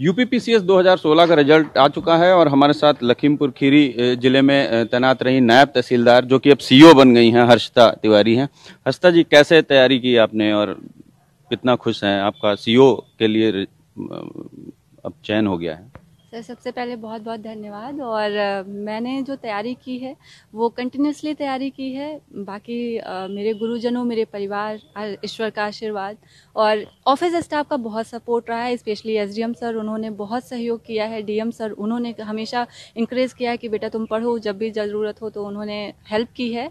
UPPCS 2016 का result आ चुका है और हमारे साथ लखीमपुर खीरी जिले में तैनात रही नायब तहसीलदार जो कि अब सीईओ बन गई हैं हर्षता तिवारी हैं हर्षता जी कैसे तैयारी की आपने और कितना खुश हैं आपका सीईओ के लिए अब चयन हो गया है सर सबसे पहले बहुत बहुत धन्यवाद और मैंने जो तैयारी की है वो कंटिन्यूसली तैयारी की है बाकी मेरे गुरुजनों मेरे परिवार ईश्वर का आशीर्वाद और ऑफिस स्टाफ का बहुत सपोर्ट रहा है स्पेशली एस सर उन्होंने बहुत सहयोग किया है डीएम सर उन्होंने हमेशा इंक्रेज किया है कि बेटा तुम पढ़ो जब भी ज़रूरत हो तो उन्होंने हेल्प की है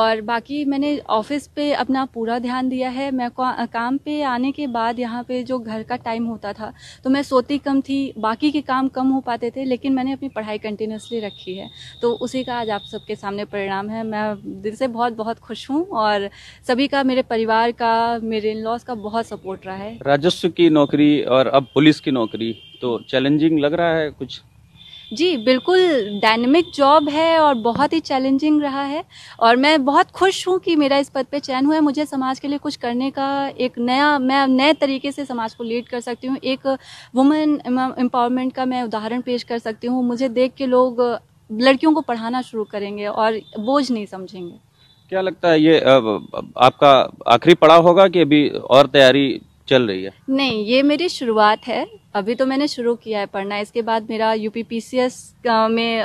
और बाकी मैंने ऑफिस पे अपना पूरा ध्यान दिया है मैं काम पे आने के बाद यहाँ पे जो घर का टाइम होता था तो मैं सोती कम थी बाकी के काम कम हो पाते थे लेकिन मैंने अपनी पढ़ाई कंटिन्यूसली रखी है तो उसी का आज आप सबके सामने परिणाम है मैं दिल से बहुत बहुत खुश हूँ और सभी का मेरे परिवार का मेरे इन लॉस का बहुत सपोर्ट रहा है राजस्व की नौकरी और अब पुलिस की नौकरी तो चैलेंजिंग लग रहा है कुछ जी बिल्कुल डायनेमिक जॉब है और बहुत ही चैलेंजिंग रहा है और मैं बहुत खुश हूँ कि मेरा इस पद पे चयन हुआ है मुझे समाज के लिए कुछ करने का एक नया मैं नए तरीके से समाज को लीड कर सकती हूँ एक वुमेन एम्पावरमेंट का मैं उदाहरण पेश कर सकती हूँ मुझे देख के लोग लड़कियों को पढ़ाना शुरू करेंगे और बोझ नहीं समझेंगे क्या लगता है ये आपका आखिरी पड़ाव होगा कि अभी और तैयारी चल रही है नहीं ये मेरी शुरुआत है अभी तो मैंने शुरू किया है पढ़ना इसके बाद मेरा यू में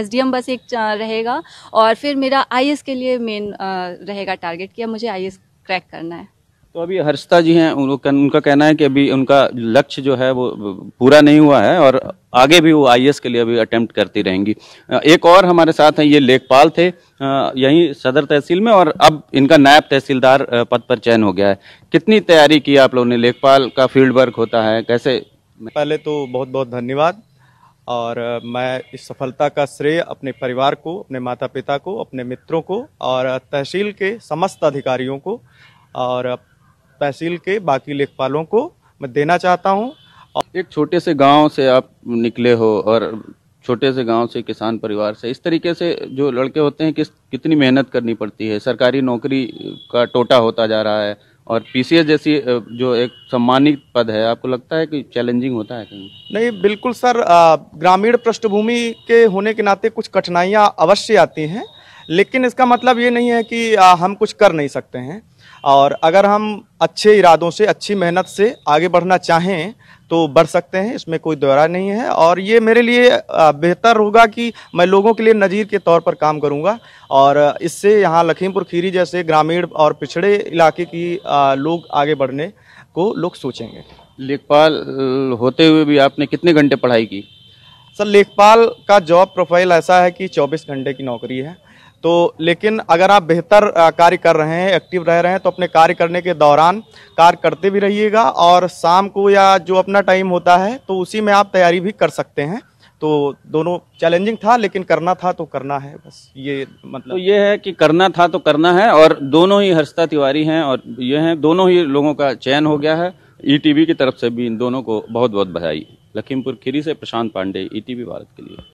एस डी बस एक रहेगा और फिर मेरा आई के लिए मेन रहेगा टारगेट किया मुझे आई क्रैक करना है तो अभी हर्षता जी हैं उनका कहना है कि अभी उनका लक्ष्य जो है वो पूरा नहीं हुआ है और आगे भी वो आई के लिए अभी अटेम्प्ट करती रहेंगी एक और हमारे साथ हैं ये लेखपाल थे यहीं सदर तहसील में और अब इनका नायब तहसीलदार पद पर चयन हो गया है कितनी तैयारी की आप लोगों ने लेखपाल का फील्ड वर्क होता है कैसे पहले तो बहुत बहुत धन्यवाद और मैं इस सफलता का श्रेय अपने परिवार को अपने माता पिता को अपने मित्रों को और तहसील के समस्त अधिकारियों को और तहसील के बाकी लेखपालों को मैं देना चाहता हूँ एक छोटे से गांव से आप निकले हो और छोटे से गांव से किसान परिवार से इस तरीके से जो लड़के होते हैं किस कितनी मेहनत करनी पड़ती है सरकारी नौकरी का टोटा होता जा रहा है और पीसीएस जैसी जो एक सम्मानित पद है आपको लगता है कि चैलेंजिंग होता है कहीं नहीं बिल्कुल सर ग्रामीण पृष्ठभूमि के होने के नाते कुछ कठिनाइयाँ अवश्य आती हैं लेकिन इसका मतलब ये नहीं है कि हम कुछ कर नहीं सकते हैं और अगर हम अच्छे इरादों से अच्छी मेहनत से आगे बढ़ना चाहें तो बढ़ सकते हैं इसमें कोई दौरा नहीं है और ये मेरे लिए बेहतर होगा कि मैं लोगों के लिए नज़ीर के तौर पर काम करूंगा और इससे यहाँ लखीमपुर खीरी जैसे ग्रामीण और पिछड़े इलाके की लोग आगे बढ़ने को लोग सोचेंगे लेखपाल होते हुए भी आपने कितने घंटे पढ़ाई की सर लेखपाल का जॉब प्रोफाइल ऐसा है कि 24 घंटे की नौकरी है तो लेकिन अगर आप बेहतर कार्य कर रहे हैं एक्टिव रह रहे हैं तो अपने कार्य करने के दौरान कार्य करते भी रहिएगा और शाम को या जो अपना टाइम होता है तो उसी में आप तैयारी भी कर सकते हैं तो दोनों चैलेंजिंग था लेकिन करना था तो करना है बस ये मतलब तो ये है कि करना था तो करना है और दोनों ही हर्षता तिवारी हैं और ये हैं दोनों ही लोगों का चयन हो गया है ईटीवी e की तरफ से भी इन दोनों को बहुत बहुत बधाई लखीमपुर खीरी से प्रशांत पांडे ईटीवी e भारत के लिए